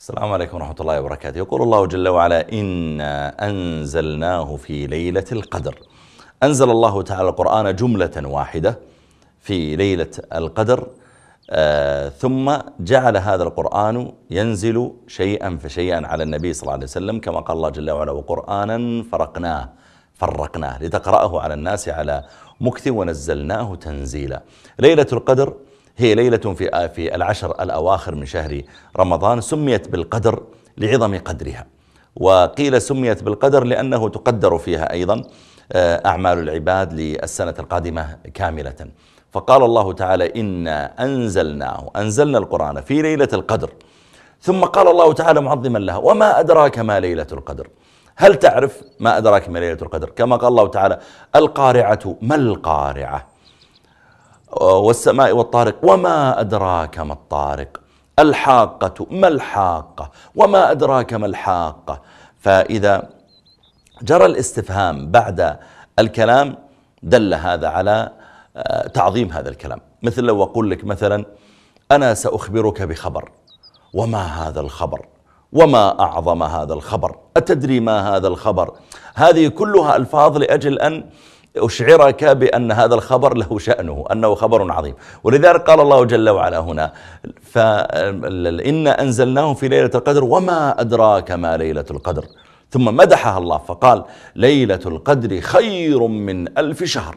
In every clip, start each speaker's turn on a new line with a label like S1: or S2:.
S1: السلام عليكم ورحمة الله وبركاته يقول الله جل وعلا إنا أنزلناه في ليلة القدر أنزل الله تعالى القرآن جملة واحدة في ليلة القدر آه ثم جعل هذا القرآن ينزل شيئا فشيئا على النبي صلى الله عليه وسلم كما قال الله جل وعلا وقرآنا فرقناه فرقناه لتقرأه على الناس على مكث ونزلناه تنزيلا ليلة القدر هي ليلة في آه، في العشر الأواخر من شهر رمضان سميت بالقدر لعظم قدرها وقيل سميت بالقدر لأنه تقدر فيها أيضا آه، أعمال العباد للسنة القادمة كاملة فقال الله تعالى إنا أنزلناه أنزلنا القرآن في ليلة القدر ثم قال الله تعالى معظما لها وما أدراك ما ليلة القدر هل تعرف ما أدراك ما ليلة القدر كما قال الله تعالى القارعة ما القارعة والسماء والطارق وما أدراك ما الطارق الحاقة ما الحاقة وما أدراك ما الحاقة فإذا جرى الاستفهام بعد الكلام دل هذا على آه، تعظيم هذا الكلام مثل لو أقول لك مثلا أنا سأخبرك بخبر وما هذا الخبر وما أعظم هذا الخبر أتدري ما هذا الخبر هذه كلها ألفاظ لأجل أن أشعرك بأن هذا الخبر له شأنه أنه خبر عظيم ولذلك قال الله جل وعلا هنا فإن أنزلناه في ليلة القدر وما أدراك ما ليلة القدر ثم مدحها الله فقال ليلة القدر خير من ألف شهر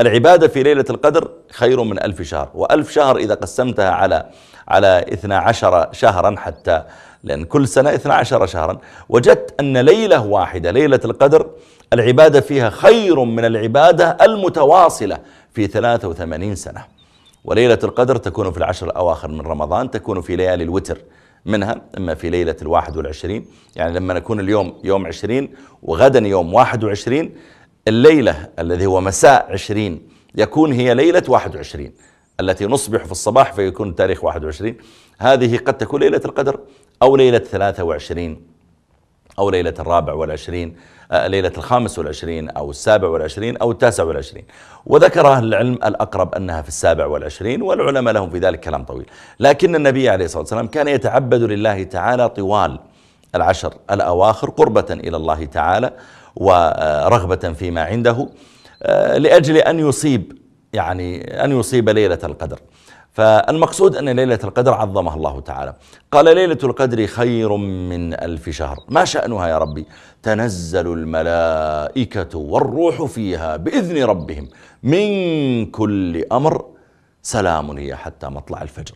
S1: العبادة في ليلة القدر خير من ألف شهر وألف شهر إذا قسمتها على على 12 شهرا حتى لأن كل سنة 12 شهرا وجدت أن ليلة واحدة ليلة القدر العبادة فيها خير من العبادة المتواصلة في 83 سنة وليلة القدر تكون في العشر الأواخر من رمضان تكون في ليالي الوتر منها إما في ليلة الواحد والعشرين يعني لما نكون اليوم يوم عشرين وغدا يوم واحد وعشرين الليلة الذي هو مساء عشرين يكون هي ليلة واحد وعشرين التي نصبح في الصباح فيكون تاريخ واحد وعشرين هذه قد تكون ليلة القدر أو ليلة ثلاثة وعشرين أو ليلة الرابع والعشرين آه، ليلة الخامس والعشرين أو السابع والعشرين أو التاسع والعشرين وذكر أهل العلم الأقرب أنها في السابع والعشرين والعلماء لهم في ذلك كلام طويل لكن النبي عليه الصلاة والسلام كان يتعبد لله تعالى طوال العشر الأواخر قربة إلى الله تعالى ورغبة فيما عنده آه، لأجل أن يصيب يعني أن يصيب ليلة القدر فالمقصود أن ليلة القدر عظمها الله تعالى قال ليلة القدر خير من ألف شهر ما شأنها يا ربي تنزل الملائكة والروح فيها بإذن ربهم من كل أمر سلام هي حتى مطلع الفجر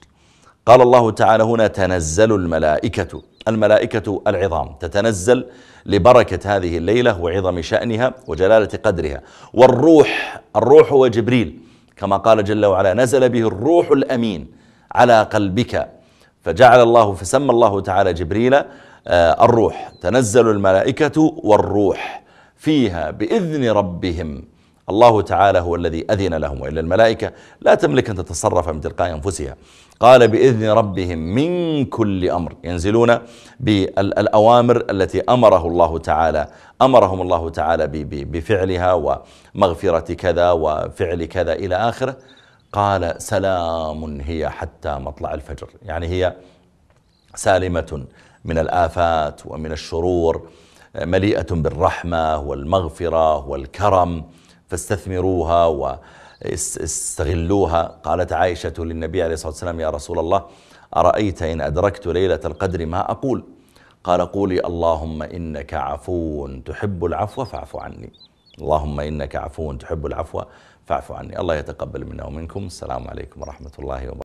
S1: قال الله تعالى هنا تنزل الملائكة الملائكة العظام تتنزل لبركة هذه الليلة وعظم شأنها وجلالة قدرها والروح الروح هو جبريل كما قال جل وعلا نزل به الروح الأمين على قلبك فجعل الله فسمى الله تعالى جبريل آه، الروح تنزل الملائكة والروح فيها بإذن ربهم الله تعالى هو الذي أذن لهم وإلا الملائكة لا تملك أن تتصرف من تلقاء أنفسها قال بإذن ربهم من كل أمر ينزلون بالأوامر التي أمره الله تعالى أمرهم الله تعالى بفعلها ومغفرة كذا وفعل كذا إلى آخره قال سلام هي حتى مطلع الفجر يعني هي سالمة من الآفات ومن الشرور مليئة بالرحمة والمغفرة والكرم فاستثمروها واستغلوها قالت عائشة للنبي عليه الصلاة والسلام يا رسول الله أرأيت إن أدركت ليلة القدر ما أقول قال قولي اللهم إنك عفو تحب العفو فاعف عني اللهم إنك عفو تحب العفو فاعف عني الله يتقبل منا ومنكم السلام عليكم ورحمة الله وبركاته